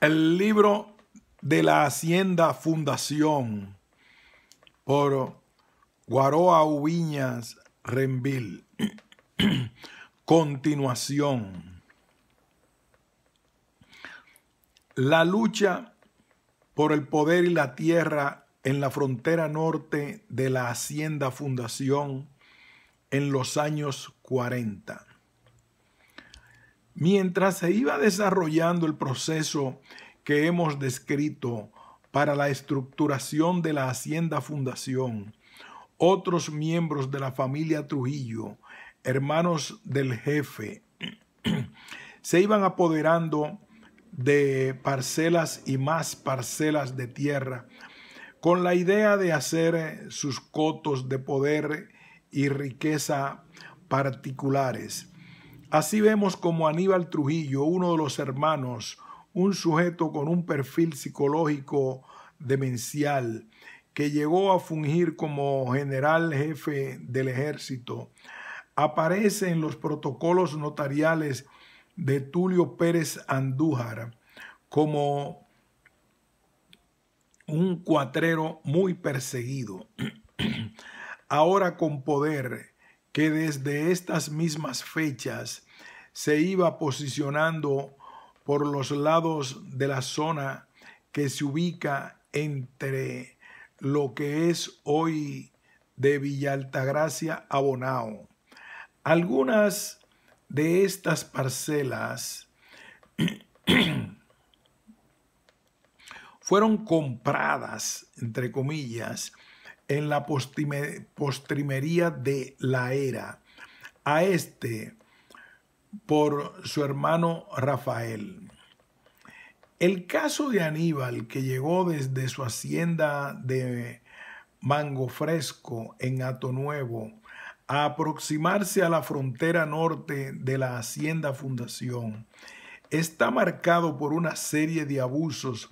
el libro de la Hacienda Fundación por Guaroa Ubiñas Renville. Continuación. La lucha por el poder y la tierra en la frontera norte de la Hacienda Fundación en los años 40. Mientras se iba desarrollando el proceso que hemos descrito para la estructuración de la Hacienda Fundación, otros miembros de la familia Trujillo, hermanos del jefe, se iban apoderando de parcelas y más parcelas de tierra con la idea de hacer sus cotos de poder y riqueza particulares. Así vemos como Aníbal Trujillo, uno de los hermanos, un sujeto con un perfil psicológico demencial, que llegó a fungir como general jefe del ejército, aparece en los protocolos notariales de Tulio Pérez Andújar como un cuatrero muy perseguido, ahora con poder que desde estas mismas fechas se iba posicionando por los lados de la zona que se ubica entre lo que es hoy de Villaltagracia Abonao. a Bonao. Algunas de estas parcelas fueron compradas, entre comillas, en la postrimería de la era, a este por su hermano Rafael. El caso de Aníbal, que llegó desde su hacienda de Mango Fresco en Ato Nuevo, a aproximarse a la frontera norte de la Hacienda Fundación, está marcado por una serie de abusos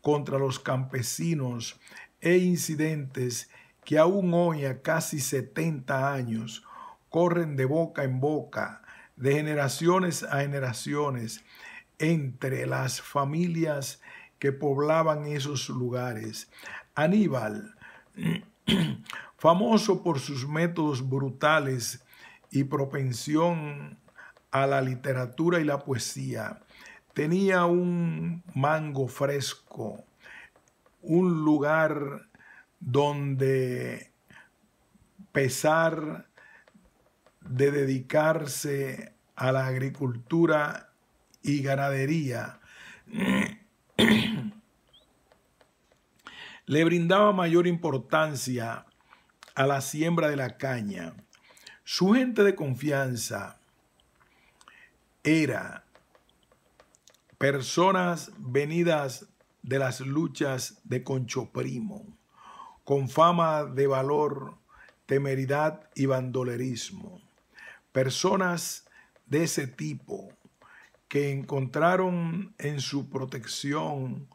contra los campesinos e incidentes que aún hoy, a casi 70 años, corren de boca en boca, de generaciones a generaciones, entre las familias que poblaban esos lugares. Aníbal, famoso por sus métodos brutales y propensión a la literatura y la poesía, tenía un mango fresco, un lugar donde pesar de dedicarse a la agricultura y ganadería, le brindaba mayor importancia a la siembra de la caña. Su gente de confianza era personas venidas de las luchas de Concho Primo con fama de valor, temeridad y bandolerismo. Personas de ese tipo que encontraron en su protección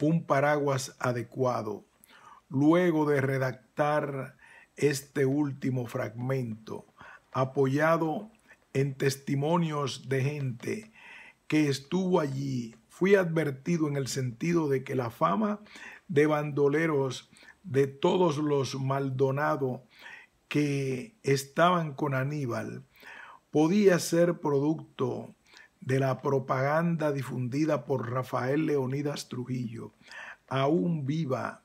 un paraguas adecuado, luego de redactar este último fragmento, apoyado en testimonios de gente que estuvo allí, fui advertido en el sentido de que la fama de bandoleros de todos los Maldonado que estaban con Aníbal podía ser producto de la propaganda difundida por Rafael Leonidas Trujillo, aún viva,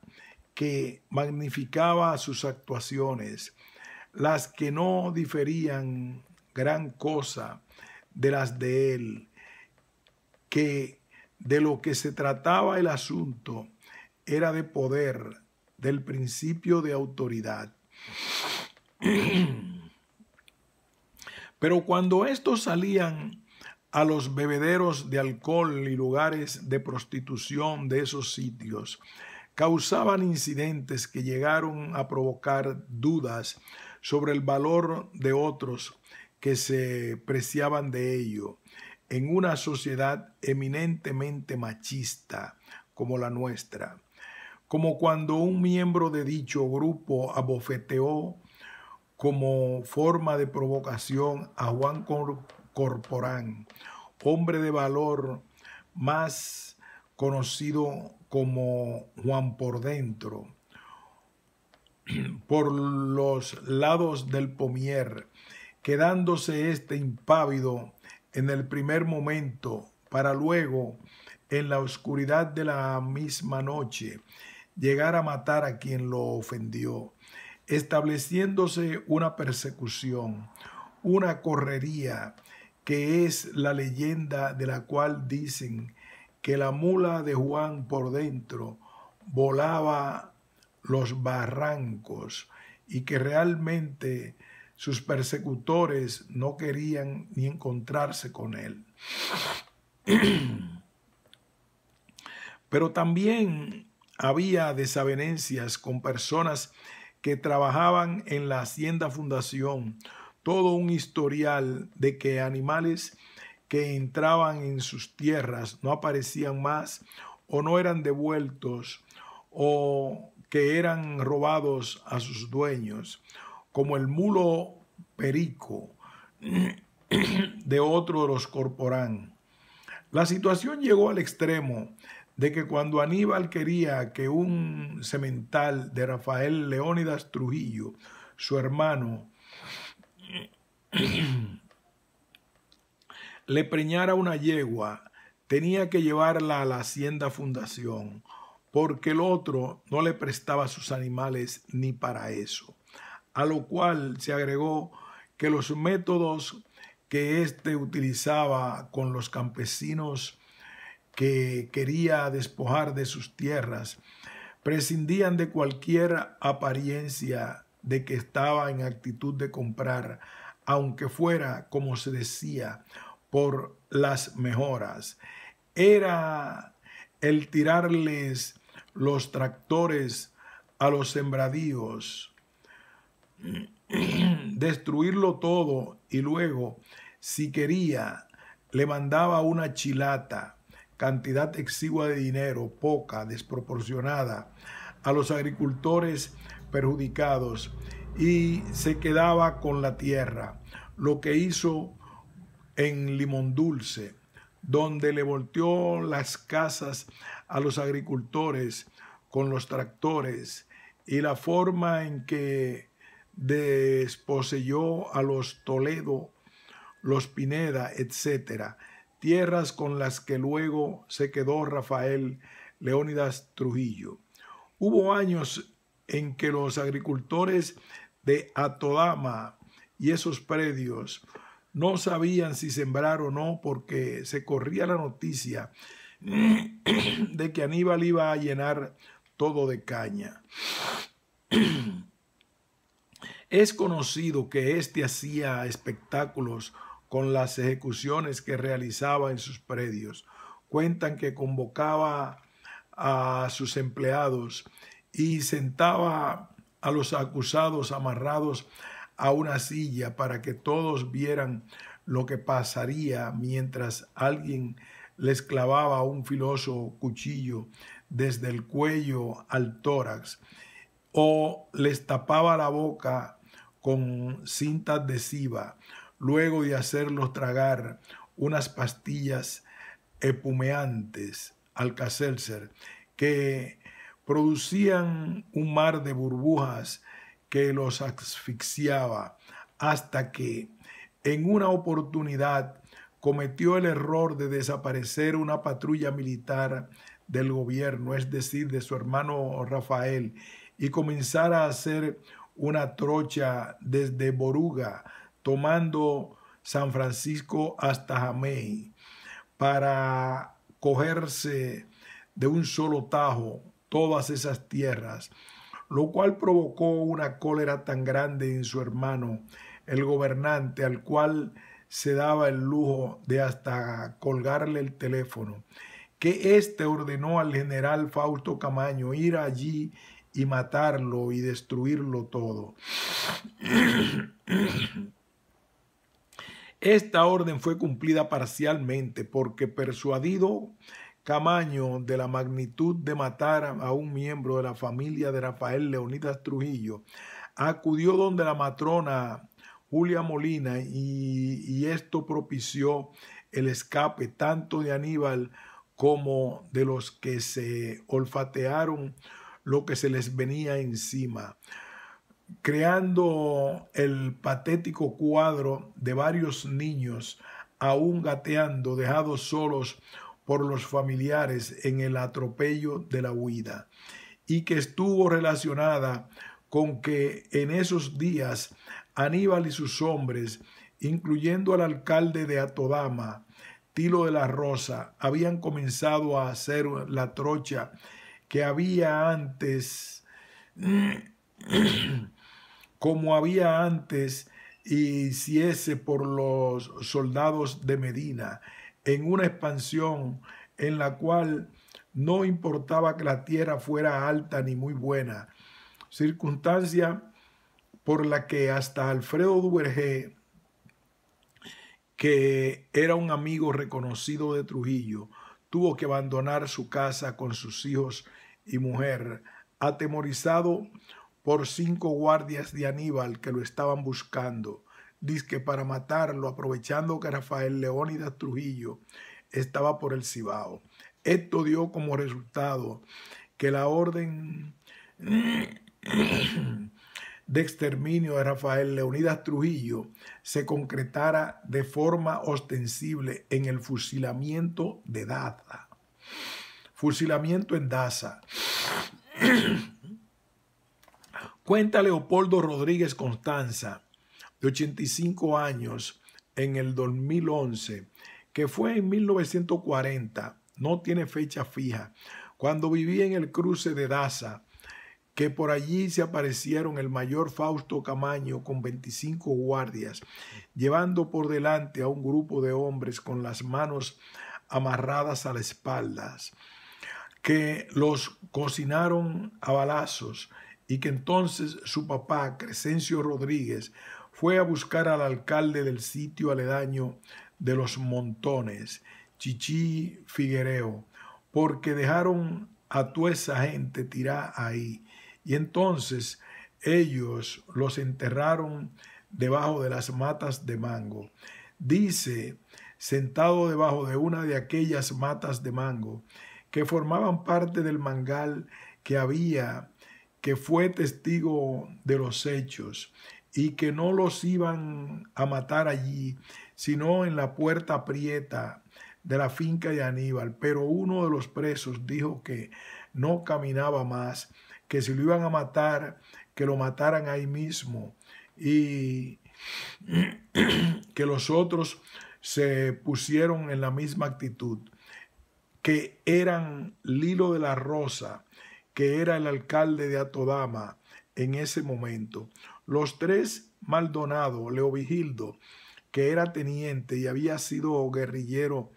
que magnificaba sus actuaciones, las que no diferían gran cosa de las de él, que de lo que se trataba el asunto era de poder, del principio de autoridad. Pero cuando estos salían a los bebederos de alcohol y lugares de prostitución de esos sitios, causaban incidentes que llegaron a provocar dudas sobre el valor de otros que se preciaban de ello en una sociedad eminentemente machista como la nuestra como cuando un miembro de dicho grupo abofeteó como forma de provocación a Juan Corporán, hombre de valor más conocido como Juan por dentro, por los lados del Pomier, quedándose este impávido en el primer momento para luego en la oscuridad de la misma noche llegar a matar a quien lo ofendió, estableciéndose una persecución, una correría, que es la leyenda de la cual dicen que la mula de Juan por dentro volaba los barrancos y que realmente sus persecutores no querían ni encontrarse con él. Pero también había desavenencias con personas que trabajaban en la hacienda fundación, todo un historial de que animales que entraban en sus tierras no aparecían más o no eran devueltos o que eran robados a sus dueños, como el mulo perico de otro de los corporán. La situación llegó al extremo de que cuando Aníbal quería que un semental de Rafael Leónidas Trujillo, su hermano, le preñara una yegua, tenía que llevarla a la hacienda fundación, porque el otro no le prestaba sus animales ni para eso. A lo cual se agregó que los métodos que éste utilizaba con los campesinos que quería despojar de sus tierras, prescindían de cualquier apariencia de que estaba en actitud de comprar, aunque fuera, como se decía, por las mejoras. Era el tirarles los tractores a los sembradíos, destruirlo todo y luego, si quería, le mandaba una chilata cantidad exigua de dinero, poca, desproporcionada, a los agricultores perjudicados y se quedaba con la tierra, lo que hizo en Limón Dulce, donde le volteó las casas a los agricultores con los tractores y la forma en que desposeyó a los Toledo, los Pineda, etcétera tierras con las que luego se quedó Rafael Leónidas Trujillo. Hubo años en que los agricultores de Atodama y esos predios no sabían si sembrar o no porque se corría la noticia de que Aníbal iba a llenar todo de caña. Es conocido que éste hacía espectáculos con las ejecuciones que realizaba en sus predios. Cuentan que convocaba a sus empleados y sentaba a los acusados amarrados a una silla para que todos vieran lo que pasaría mientras alguien les clavaba un filoso cuchillo desde el cuello al tórax o les tapaba la boca con cinta adhesiva luego de hacerlos tragar unas pastillas epumeantes, alcacelser, que producían un mar de burbujas que los asfixiaba, hasta que, en una oportunidad, cometió el error de desaparecer una patrulla militar del gobierno, es decir, de su hermano Rafael, y comenzara a hacer una trocha desde Boruga, tomando San Francisco hasta Jamey para cogerse de un solo tajo todas esas tierras, lo cual provocó una cólera tan grande en su hermano, el gobernante, al cual se daba el lujo de hasta colgarle el teléfono, que éste ordenó al general Fausto Camaño ir allí y matarlo y destruirlo todo. Esta orden fue cumplida parcialmente porque persuadido Camaño de la magnitud de matar a un miembro de la familia de Rafael Leonidas Trujillo, acudió donde la matrona Julia Molina y, y esto propició el escape tanto de Aníbal como de los que se olfatearon lo que se les venía encima creando el patético cuadro de varios niños aún gateando, dejados solos por los familiares en el atropello de la huida, y que estuvo relacionada con que en esos días Aníbal y sus hombres, incluyendo al alcalde de Atodama, Tilo de la Rosa, habían comenzado a hacer la trocha que había antes como había antes, hiciese por los soldados de Medina, en una expansión en la cual no importaba que la tierra fuera alta ni muy buena, circunstancia por la que hasta Alfredo duberge que era un amigo reconocido de Trujillo, tuvo que abandonar su casa con sus hijos y mujer, atemorizado por cinco guardias de Aníbal que lo estaban buscando, disque para matarlo, aprovechando que Rafael Leónidas Trujillo estaba por el Cibao. Esto dio como resultado que la orden de exterminio de Rafael Leónidas Trujillo se concretara de forma ostensible en el fusilamiento de Daza. Fusilamiento en Daza. Cuenta Leopoldo Rodríguez Constanza, de 85 años, en el 2011, que fue en 1940, no tiene fecha fija, cuando vivía en el cruce de Daza, que por allí se aparecieron el mayor Fausto Camaño con 25 guardias, llevando por delante a un grupo de hombres con las manos amarradas a las espaldas, que los cocinaron a balazos y que entonces su papá, Crescencio Rodríguez, fue a buscar al alcalde del sitio aledaño de los Montones, Chichi Figuereo, porque dejaron a tu esa gente tirada ahí. Y entonces ellos los enterraron debajo de las matas de mango. Dice, sentado debajo de una de aquellas matas de mango, que formaban parte del mangal que había que fue testigo de los hechos y que no los iban a matar allí, sino en la puerta aprieta de la finca de Aníbal. Pero uno de los presos dijo que no caminaba más, que si lo iban a matar, que lo mataran ahí mismo y que los otros se pusieron en la misma actitud, que eran Lilo de la Rosa, que era el alcalde de Atodama en ese momento. Los tres Maldonado, Leovigildo, que era teniente y había sido guerrillero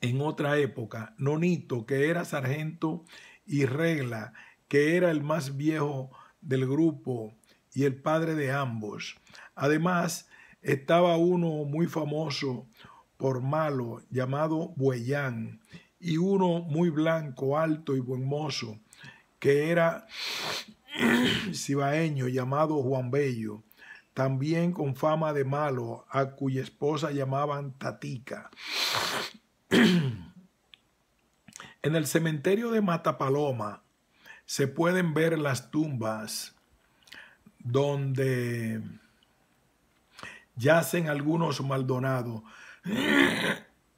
en otra época, Nonito, que era sargento, y Regla, que era el más viejo del grupo y el padre de ambos. Además, estaba uno muy famoso por malo llamado Buellán y uno muy blanco, alto y buen mozo, que era cibaeño llamado Juan Bello, también con fama de malo, a cuya esposa llamaban Tatica. en el cementerio de Matapaloma se pueden ver las tumbas donde yacen algunos maldonados.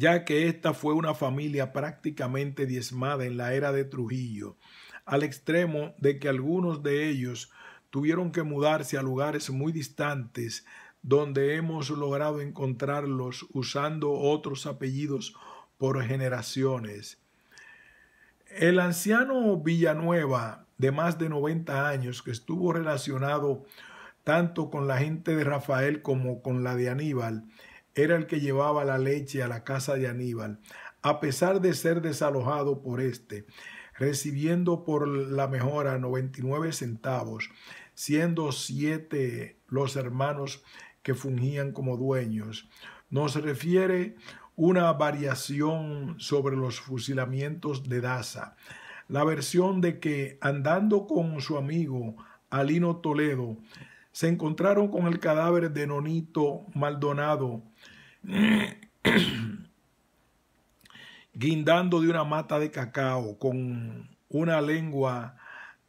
ya que esta fue una familia prácticamente diezmada en la era de Trujillo, al extremo de que algunos de ellos tuvieron que mudarse a lugares muy distantes donde hemos logrado encontrarlos usando otros apellidos por generaciones. El anciano Villanueva, de más de 90 años, que estuvo relacionado tanto con la gente de Rafael como con la de Aníbal, era el que llevaba la leche a la casa de Aníbal, a pesar de ser desalojado por éste, recibiendo por la mejora 99 centavos, siendo siete los hermanos que fungían como dueños. Nos refiere una variación sobre los fusilamientos de Daza, la versión de que andando con su amigo Alino Toledo, se encontraron con el cadáver de Nonito Maldonado, guindando de una mata de cacao con una lengua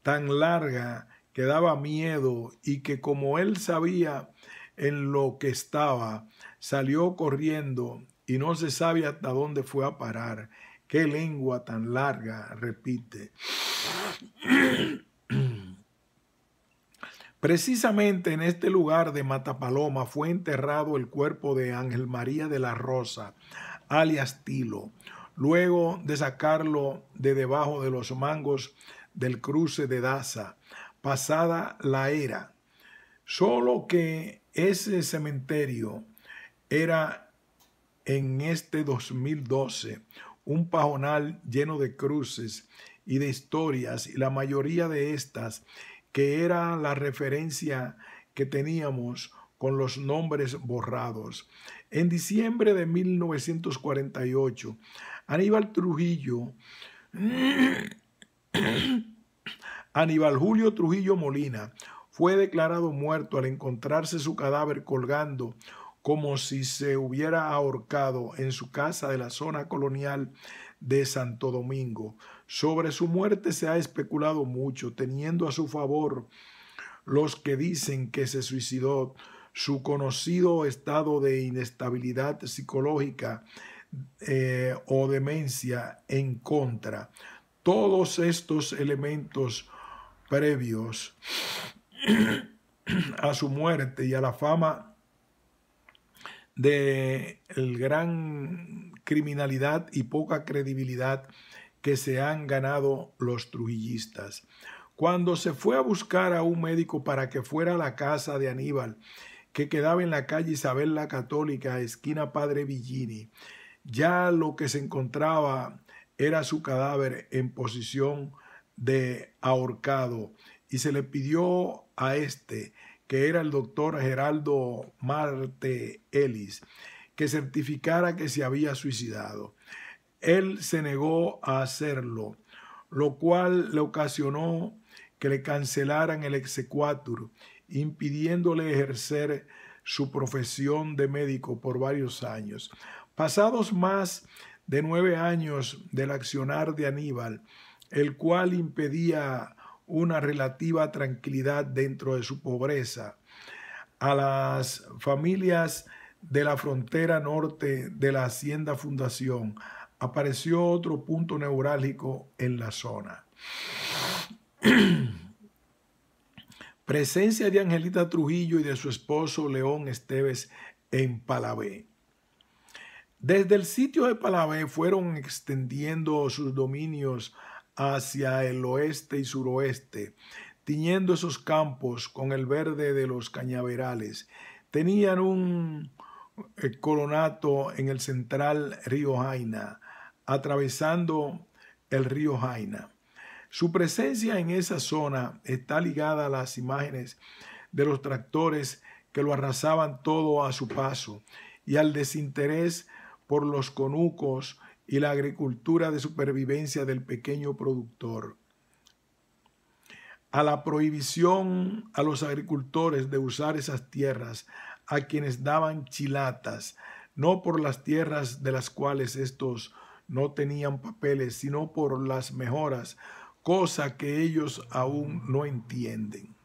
tan larga que daba miedo y que como él sabía en lo que estaba, salió corriendo y no se sabe hasta dónde fue a parar. Qué lengua tan larga, repite. Precisamente en este lugar de Matapaloma fue enterrado el cuerpo de Ángel María de la Rosa, alias Tilo, luego de sacarlo de debajo de los mangos del cruce de Daza, pasada la era. Solo que ese cementerio era en este 2012 un pajonal lleno de cruces y de historias, y la mayoría de estas que era la referencia que teníamos con los nombres borrados. En diciembre de 1948, Aníbal Trujillo, Aníbal Julio Trujillo Molina, fue declarado muerto al encontrarse su cadáver colgando como si se hubiera ahorcado en su casa de la zona colonial de Santo Domingo. Sobre su muerte se ha especulado mucho, teniendo a su favor los que dicen que se suicidó, su conocido estado de inestabilidad psicológica eh, o demencia en contra. Todos estos elementos previos a su muerte y a la fama de gran criminalidad y poca credibilidad que se han ganado los trujillistas. Cuando se fue a buscar a un médico para que fuera a la casa de Aníbal, que quedaba en la calle Isabel la Católica, esquina Padre Villini, ya lo que se encontraba era su cadáver en posición de ahorcado y se le pidió a este, que era el doctor Geraldo Marte Ellis, que certificara que se había suicidado él se negó a hacerlo, lo cual le ocasionó que le cancelaran el exequatur, impidiéndole ejercer su profesión de médico por varios años. Pasados más de nueve años del accionar de Aníbal, el cual impedía una relativa tranquilidad dentro de su pobreza, a las familias de la frontera norte de la Hacienda Fundación, apareció otro punto neurálgico en la zona. Presencia de Angelita Trujillo y de su esposo León Esteves en Palabé. Desde el sitio de Palabé fueron extendiendo sus dominios hacia el oeste y suroeste, tiñendo esos campos con el verde de los cañaverales. Tenían un eh, colonato en el central Río Jaina, atravesando el río Jaina. Su presencia en esa zona está ligada a las imágenes de los tractores que lo arrasaban todo a su paso y al desinterés por los conucos y la agricultura de supervivencia del pequeño productor. A la prohibición a los agricultores de usar esas tierras a quienes daban chilatas, no por las tierras de las cuales estos no tenían papeles, sino por las mejoras, cosa que ellos aún mm. no entienden.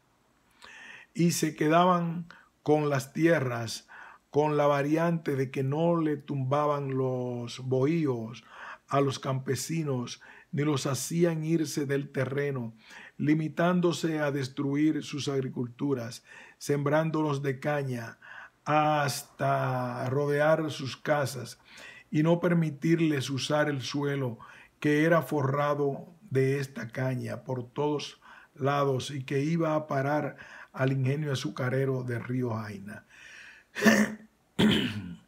Y se quedaban con las tierras, con la variante de que no le tumbaban los bohíos a los campesinos, ni los hacían irse del terreno, limitándose a destruir sus agriculturas, sembrándolos de caña, hasta rodear sus casas y no permitirles usar el suelo que era forrado de esta caña por todos lados y que iba a parar al ingenio azucarero de Río Jaina.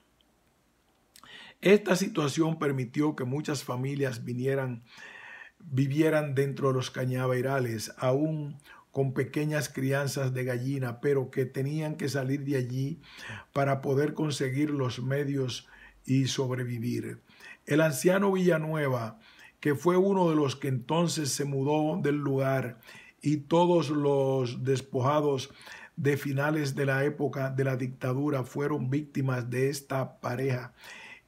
Esta situación permitió que muchas familias vinieran, vivieran dentro de los cañaverales, aún con pequeñas crianzas de gallina, pero que tenían que salir de allí para poder conseguir los medios y sobrevivir. El anciano Villanueva, que fue uno de los que entonces se mudó del lugar, y todos los despojados de finales de la época de la dictadura fueron víctimas de esta pareja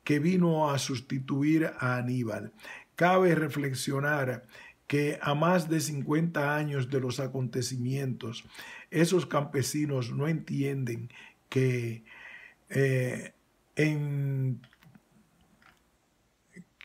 que vino a sustituir a Aníbal. Cabe reflexionar que a más de 50 años de los acontecimientos, esos campesinos no entienden que eh, en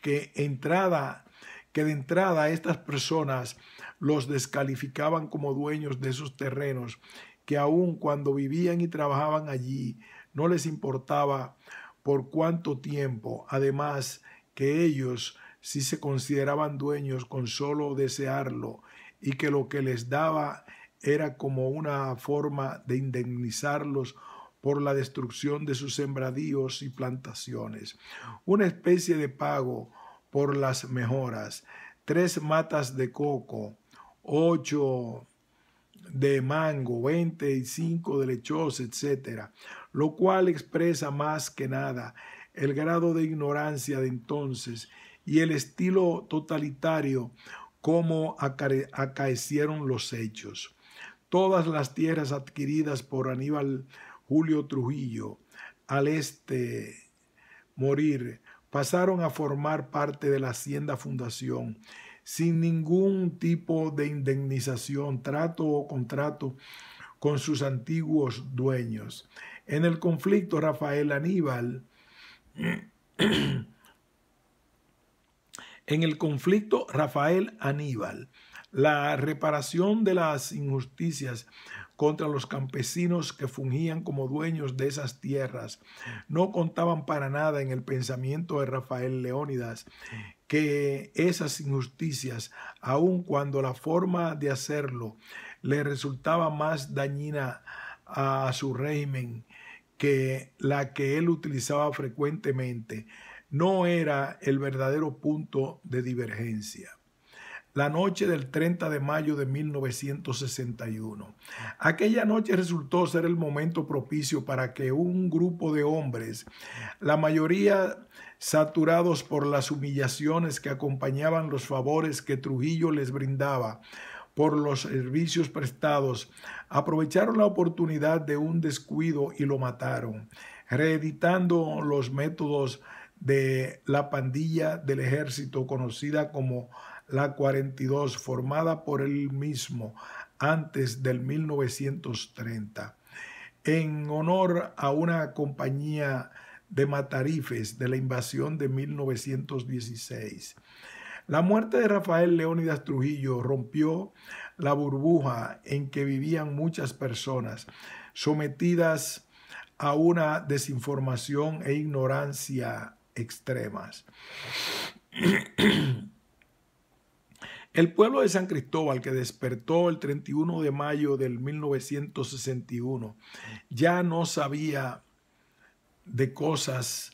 que entrada que de entrada estas personas los descalificaban como dueños de esos terrenos, que aun cuando vivían y trabajaban allí no les importaba por cuánto tiempo, además que ellos sí se consideraban dueños con solo desearlo y que lo que les daba era como una forma de indemnizarlos por la destrucción de sus sembradíos y plantaciones, una especie de pago por las mejoras, tres matas de coco, ocho de mango, veinte y cinco de lechosa, etcétera, lo cual expresa más que nada el grado de ignorancia de entonces y el estilo totalitario como acaecieron los hechos. Todas las tierras adquiridas por Aníbal Julio Trujillo, al este morir, pasaron a formar parte de la Hacienda Fundación sin ningún tipo de indemnización, trato o contrato con sus antiguos dueños. En el conflicto, Rafael Aníbal, en el conflicto Rafael Aníbal, la reparación de las injusticias contra los campesinos que fungían como dueños de esas tierras. No contaban para nada en el pensamiento de Rafael Leónidas que esas injusticias, aun cuando la forma de hacerlo le resultaba más dañina a su régimen que la que él utilizaba frecuentemente, no era el verdadero punto de divergencia la noche del 30 de mayo de 1961. Aquella noche resultó ser el momento propicio para que un grupo de hombres, la mayoría saturados por las humillaciones que acompañaban los favores que Trujillo les brindaba, por los servicios prestados, aprovecharon la oportunidad de un descuido y lo mataron, reeditando los métodos de la pandilla del ejército conocida como la 42, formada por él mismo antes del 1930, en honor a una compañía de matarifes de la invasión de 1916. La muerte de Rafael Leónidas Trujillo rompió la burbuja en que vivían muchas personas sometidas a una desinformación e ignorancia extremas. El pueblo de San Cristóbal, que despertó el 31 de mayo del 1961, ya no sabía de cosas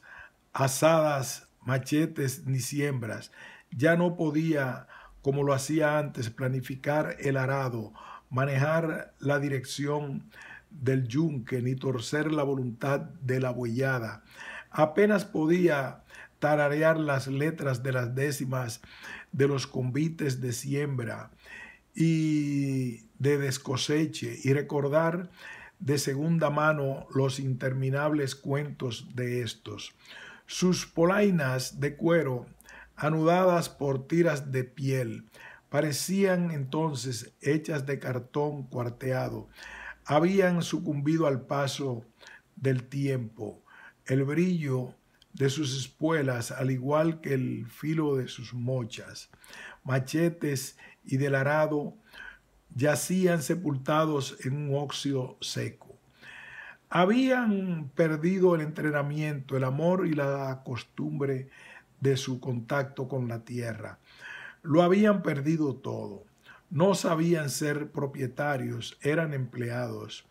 asadas, machetes ni siembras. Ya no podía, como lo hacía antes, planificar el arado, manejar la dirección del yunque, ni torcer la voluntad de la bueyada. Apenas podía tararear las letras de las décimas de los convites de siembra y de descoseche y recordar de segunda mano los interminables cuentos de estos. Sus polainas de cuero, anudadas por tiras de piel, parecían entonces hechas de cartón cuarteado. Habían sucumbido al paso del tiempo el brillo de sus espuelas, al igual que el filo de sus mochas. Machetes y del arado yacían sepultados en un óxido seco. Habían perdido el entrenamiento, el amor y la costumbre de su contacto con la tierra. Lo habían perdido todo. No sabían ser propietarios, eran empleados.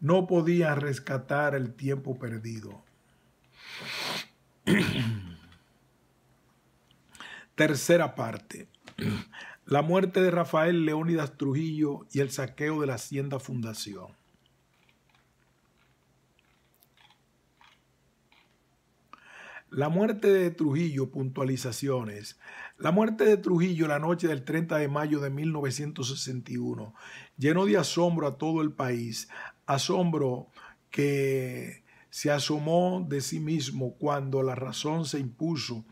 No podían rescatar el tiempo perdido Tercera parte. La muerte de Rafael Leónidas Trujillo y el saqueo de la Hacienda Fundación. La muerte de Trujillo, puntualizaciones. La muerte de Trujillo la noche del 30 de mayo de 1961 llenó de asombro a todo el país, asombro que se asomó de sí mismo cuando la razón se impuso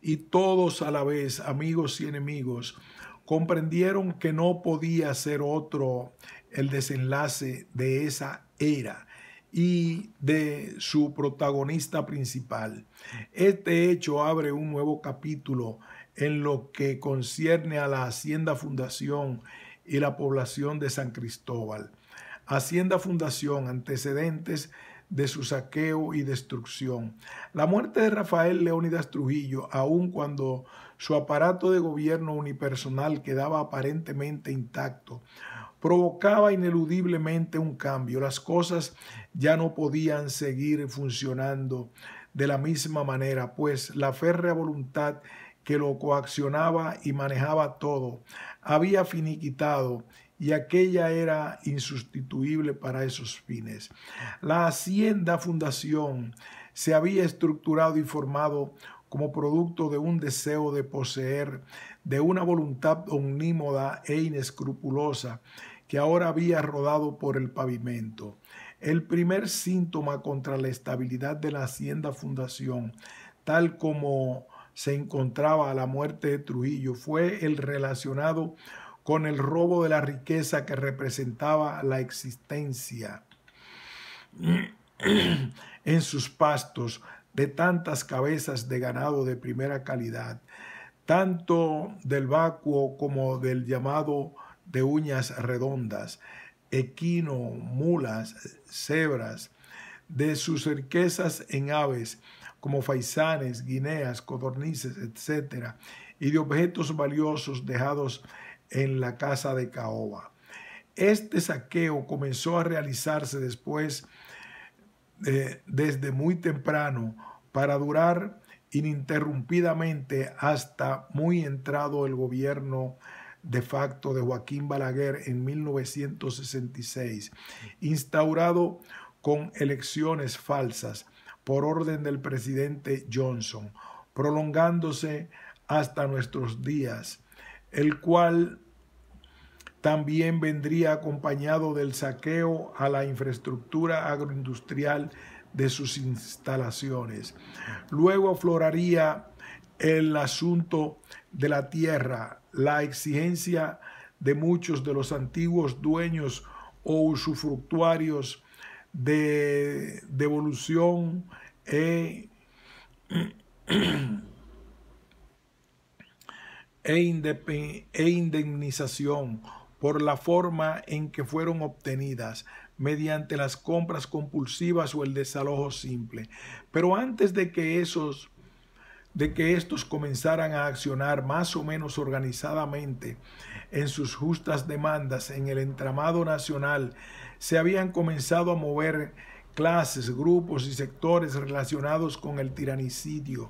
y todos a la vez, amigos y enemigos, comprendieron que no podía ser otro el desenlace de esa era y de su protagonista principal. Este hecho abre un nuevo capítulo en lo que concierne a la Hacienda Fundación y la población de San Cristóbal. Hacienda Fundación, antecedentes de su saqueo y destrucción. La muerte de Rafael Leónidas Trujillo, aun cuando su aparato de gobierno unipersonal quedaba aparentemente intacto, provocaba ineludiblemente un cambio. Las cosas ya no podían seguir funcionando de la misma manera, pues la férrea voluntad que lo coaccionaba y manejaba todo había finiquitado y aquella era insustituible para esos fines. La Hacienda Fundación se había estructurado y formado como producto de un deseo de poseer, de una voluntad omnímoda e inescrupulosa que ahora había rodado por el pavimento. El primer síntoma contra la estabilidad de la Hacienda Fundación, tal como se encontraba a la muerte de Trujillo, fue el relacionado con el robo de la riqueza que representaba la existencia en sus pastos de tantas cabezas de ganado de primera calidad, tanto del vacuo como del llamado de uñas redondas, equino, mulas, cebras, de sus riquezas en aves como faisanes, guineas, codornices, etc., y de objetos valiosos dejados en la casa de Caoba. Este saqueo comenzó a realizarse después eh, desde muy temprano para durar ininterrumpidamente hasta muy entrado el gobierno de facto de Joaquín Balaguer en 1966, instaurado con elecciones falsas por orden del presidente Johnson, prolongándose hasta nuestros días el cual también vendría acompañado del saqueo a la infraestructura agroindustrial de sus instalaciones. Luego afloraría el asunto de la tierra, la exigencia de muchos de los antiguos dueños o usufructuarios de devolución e E, e, indemnización por la forma en que fueron obtenidas mediante las compras compulsivas o el desalojo simple. Pero antes de que esos de que estos comenzaran a accionar más o menos organizadamente en sus justas demandas en el entramado nacional, se habían comenzado a mover clases, grupos y sectores relacionados con el tiranicidio,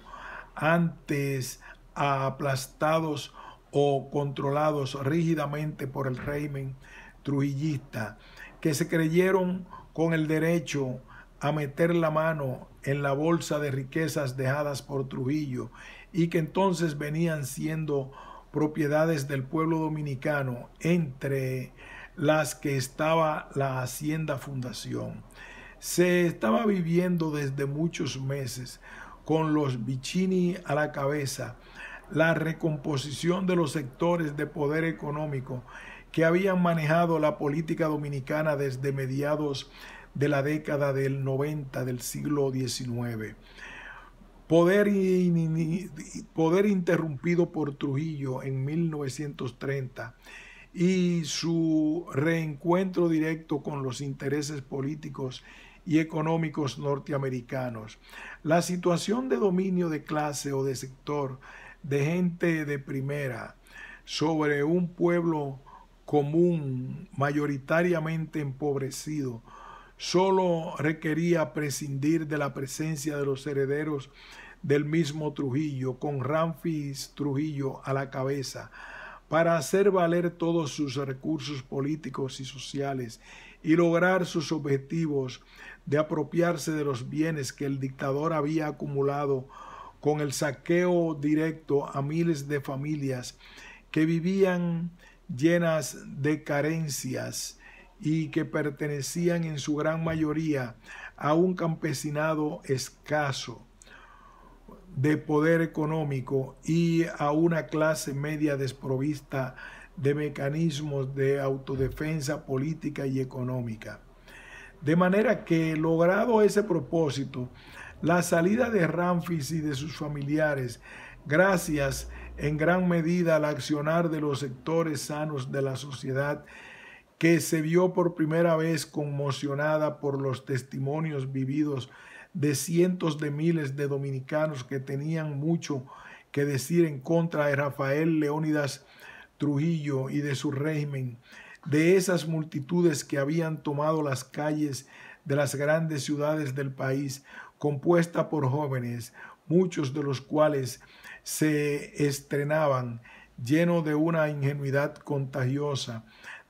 antes aplastados o controlados rígidamente por el régimen trujillista, que se creyeron con el derecho a meter la mano en la bolsa de riquezas dejadas por Trujillo y que entonces venían siendo propiedades del pueblo dominicano, entre las que estaba la Hacienda Fundación. Se estaba viviendo desde muchos meses con los Vicini a la cabeza la recomposición de los sectores de poder económico que habían manejado la política dominicana desde mediados de la década del 90 del siglo XIX. Poder, poder interrumpido por Trujillo en 1930 y su reencuentro directo con los intereses políticos y económicos norteamericanos. La situación de dominio de clase o de sector de gente de primera sobre un pueblo común, mayoritariamente empobrecido, solo requería prescindir de la presencia de los herederos del mismo Trujillo, con Ramfis Trujillo a la cabeza, para hacer valer todos sus recursos políticos y sociales y lograr sus objetivos de apropiarse de los bienes que el dictador había acumulado con el saqueo directo a miles de familias que vivían llenas de carencias y que pertenecían en su gran mayoría a un campesinado escaso de poder económico y a una clase media desprovista de mecanismos de autodefensa política y económica. De manera que logrado ese propósito, la salida de Ramfis y de sus familiares, gracias en gran medida al accionar de los sectores sanos de la sociedad, que se vio por primera vez conmocionada por los testimonios vividos de cientos de miles de dominicanos que tenían mucho que decir en contra de Rafael Leónidas Trujillo y de su régimen, de esas multitudes que habían tomado las calles de las grandes ciudades del país, compuesta por jóvenes, muchos de los cuales se estrenaban lleno de una ingenuidad contagiosa,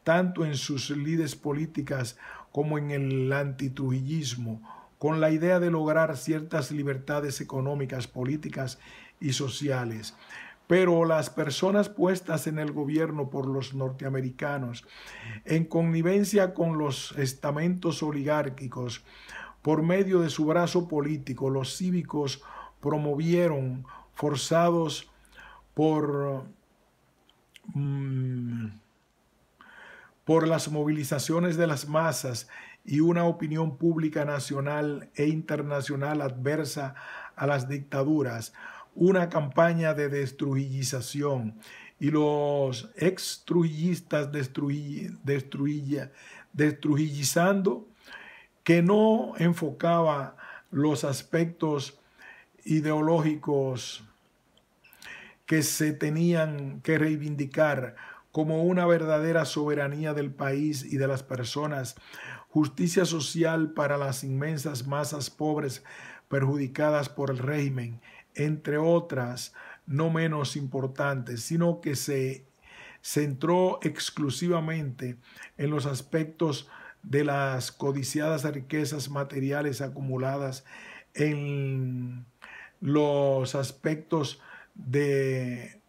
tanto en sus lides políticas como en el antitrujillismo, con la idea de lograr ciertas libertades económicas, políticas y sociales. Pero las personas puestas en el gobierno por los norteamericanos, en connivencia con los estamentos oligárquicos, por medio de su brazo político, los cívicos promovieron, forzados por, mm, por las movilizaciones de las masas y una opinión pública nacional e internacional adversa a las dictaduras, una campaña de destrujillización y los extrujillistas destrujillizando que no enfocaba los aspectos ideológicos que se tenían que reivindicar como una verdadera soberanía del país y de las personas, justicia social para las inmensas masas pobres perjudicadas por el régimen, entre otras no menos importantes, sino que se centró exclusivamente en los aspectos de las codiciadas riquezas materiales acumuladas en los aspectos de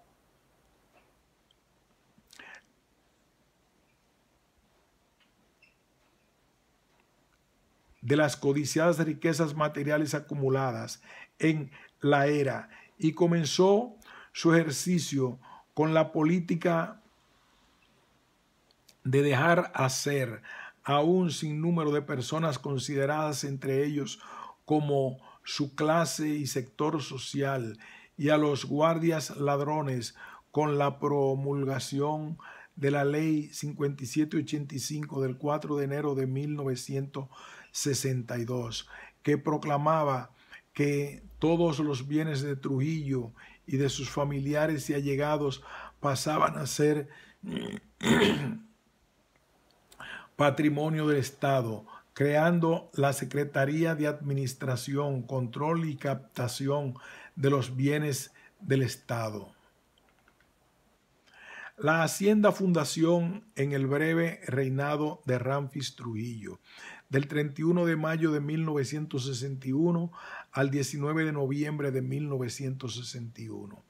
de las codiciadas riquezas materiales acumuladas en la era y comenzó su ejercicio con la política de dejar hacer aún sin número de personas consideradas entre ellos como su clase y sector social, y a los guardias ladrones con la promulgación de la ley 5785 del 4 de enero de 1962, que proclamaba que todos los bienes de Trujillo y de sus familiares y allegados pasaban a ser patrimonio del Estado, creando la Secretaría de Administración, Control y Captación de los Bienes del Estado. La Hacienda Fundación en el breve reinado de Ramfis Trujillo, del 31 de mayo de 1961 al 19 de noviembre de 1961.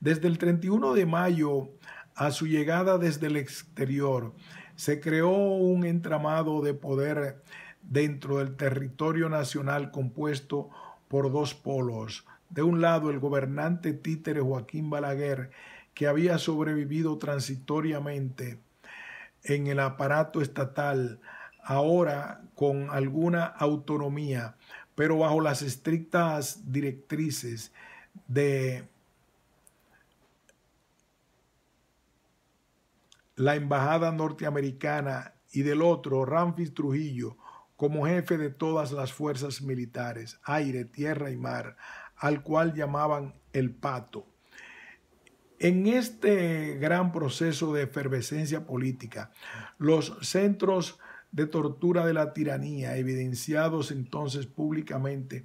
Desde el 31 de mayo a su llegada desde el exterior, se creó un entramado de poder dentro del territorio nacional compuesto por dos polos. De un lado, el gobernante títere Joaquín Balaguer, que había sobrevivido transitoriamente en el aparato estatal, ahora con alguna autonomía, pero bajo las estrictas directrices de la embajada norteamericana y del otro Ramfis Trujillo como jefe de todas las fuerzas militares, aire, tierra y mar, al cual llamaban el pato. En este gran proceso de efervescencia política, los centros de tortura de la tiranía, evidenciados entonces públicamente,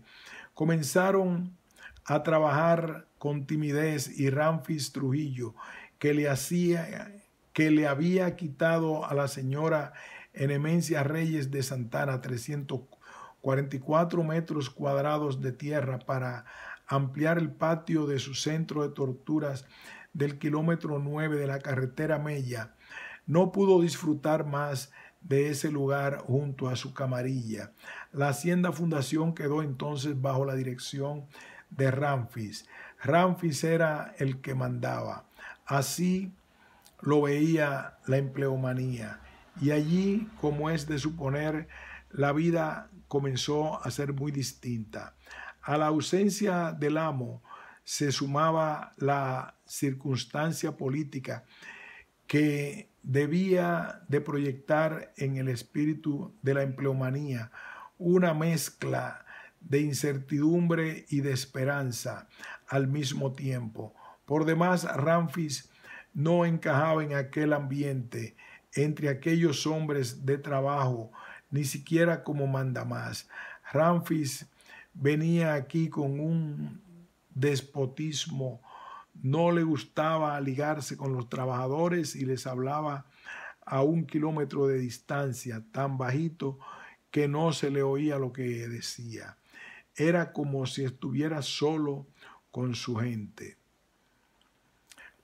comenzaron a trabajar con timidez y Ramfis Trujillo, que le hacía que le había quitado a la señora Enemencia Reyes de Santana 344 metros cuadrados de tierra para ampliar el patio de su centro de torturas del kilómetro 9 de la carretera Mella, no pudo disfrutar más de ese lugar junto a su camarilla. La hacienda fundación quedó entonces bajo la dirección de Ramfis. Ramfis era el que mandaba. Así lo veía la empleomanía. Y allí, como es de suponer, la vida comenzó a ser muy distinta. A la ausencia del amo se sumaba la circunstancia política que debía de proyectar en el espíritu de la empleomanía una mezcla de incertidumbre y de esperanza al mismo tiempo. Por demás, Ramfis no encajaba en aquel ambiente, entre aquellos hombres de trabajo, ni siquiera como manda más. Ramfis venía aquí con un despotismo, no le gustaba ligarse con los trabajadores y les hablaba a un kilómetro de distancia, tan bajito que no se le oía lo que decía. Era como si estuviera solo con su gente.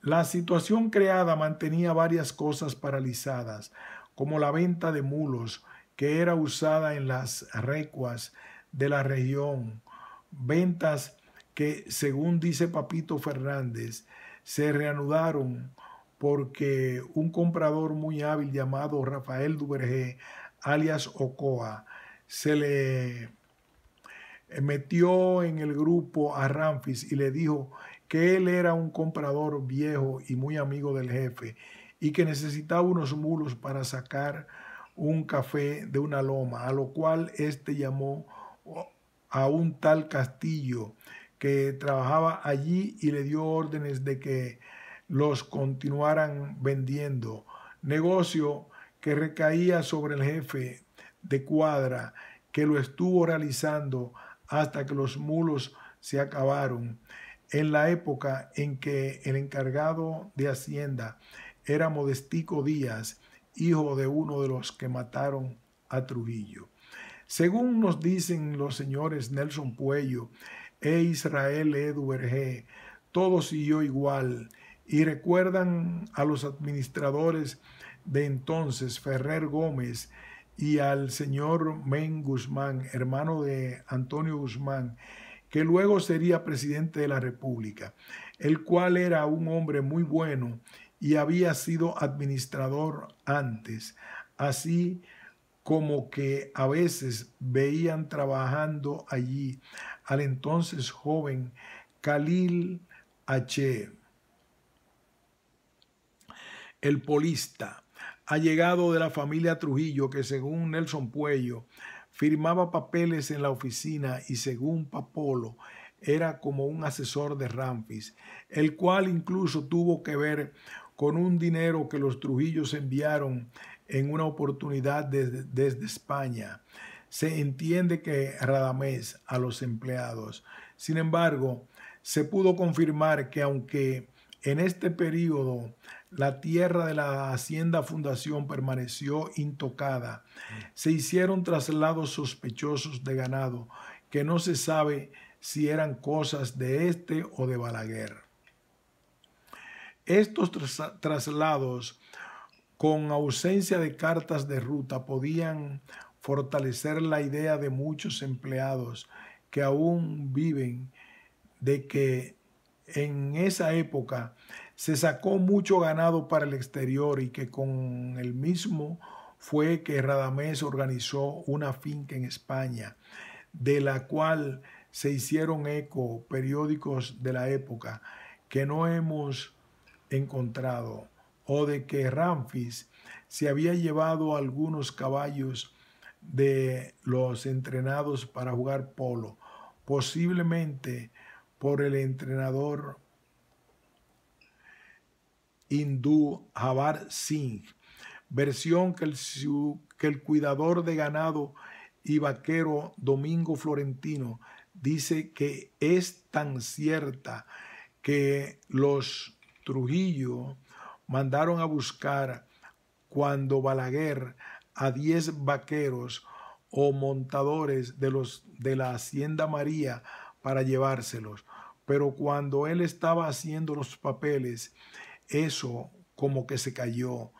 La situación creada mantenía varias cosas paralizadas, como la venta de mulos, que era usada en las recuas de la región, ventas que, según dice Papito Fernández, se reanudaron porque un comprador muy hábil llamado Rafael Duvergé, alias Ocoa, se le metió en el grupo a Ramfis y le dijo que él era un comprador viejo y muy amigo del jefe y que necesitaba unos mulos para sacar un café de una loma, a lo cual éste llamó oh, a un tal Castillo que trabajaba allí y le dio órdenes de que los continuaran vendiendo, negocio que recaía sobre el jefe de cuadra que lo estuvo realizando hasta que los mulos se acabaron en la época en que el encargado de Hacienda era Modestico Díaz, hijo de uno de los que mataron a Trujillo. Según nos dicen los señores Nelson Puello e Israel G., todo siguió igual y recuerdan a los administradores de entonces, Ferrer Gómez, y al señor Men Guzmán, hermano de Antonio Guzmán, que luego sería presidente de la República, el cual era un hombre muy bueno y había sido administrador antes, así como que a veces veían trabajando allí al entonces joven Khalil H. El polista, allegado de la familia Trujillo, que según Nelson Puello firmaba papeles en la oficina y según Papolo era como un asesor de Ramfis, el cual incluso tuvo que ver con un dinero que los Trujillos enviaron en una oportunidad desde, España. Se entiende que Radamés a los empleados. Sin embargo, se pudo confirmar que aunque en este periodo, la tierra de la hacienda fundación permaneció intocada. Se hicieron traslados sospechosos de ganado, que no se sabe si eran cosas de este o de Balaguer. Estos traslados, con ausencia de cartas de ruta, podían fortalecer la idea de muchos empleados que aún viven de que en esa época se sacó mucho ganado para el exterior y que con el mismo fue que Radamés organizó una finca en España, de la cual se hicieron eco periódicos de la época que no hemos encontrado, o de que Ramfis se había llevado algunos caballos de los entrenados para jugar polo, posiblemente por el entrenador hindú Javar Singh, versión que el, que el cuidador de ganado y vaquero Domingo Florentino dice que es tan cierta que los Trujillo mandaron a buscar cuando Balaguer a 10 vaqueros o montadores de, los, de la Hacienda María para llevárselos. Pero cuando él estaba haciendo los papeles, eso como que se cayó,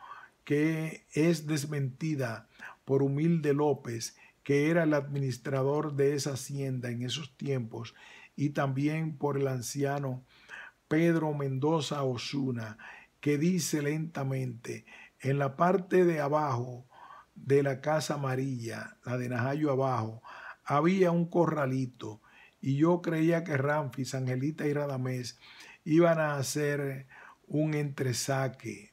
que es desmentida por Humilde López, que era el administrador de esa hacienda en esos tiempos, y también por el anciano Pedro Mendoza Osuna, que dice lentamente, en la parte de abajo de la casa amarilla, la de Najayo abajo, había un corralito y yo creía que Ramfis, Angelita y Radamés iban a hacer un entresaque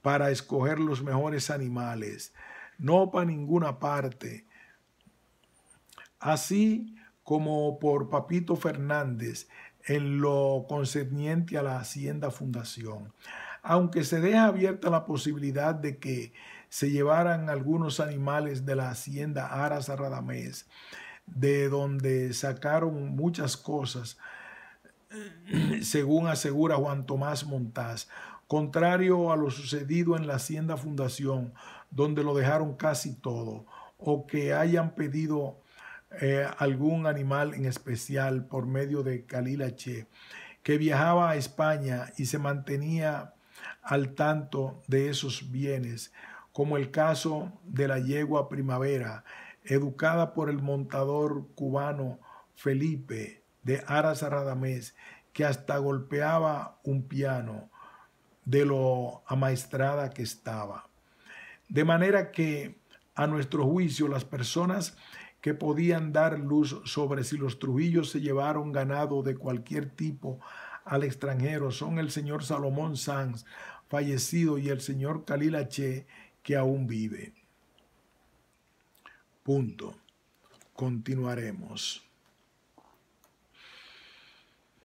para escoger los mejores animales, no para ninguna parte. Así como por Papito Fernández en lo concerniente a la Hacienda Fundación. Aunque se deja abierta la posibilidad de que se llevaran algunos animales de la Hacienda Aras a Radamés, de donde sacaron muchas cosas, según asegura Juan Tomás Montaz, contrario a lo sucedido en la Hacienda Fundación, donde lo dejaron casi todo, o que hayan pedido eh, algún animal en especial por medio de Kalila Che, que viajaba a España y se mantenía al tanto de esos bienes, como el caso de la yegua primavera, educada por el montador cubano Felipe de Aras Radamés, que hasta golpeaba un piano de lo amaestrada que estaba. De manera que, a nuestro juicio, las personas que podían dar luz sobre si los Trujillos se llevaron ganado de cualquier tipo al extranjero son el señor Salomón Sanz, fallecido, y el señor Khalil que aún vive. Punto. Continuaremos.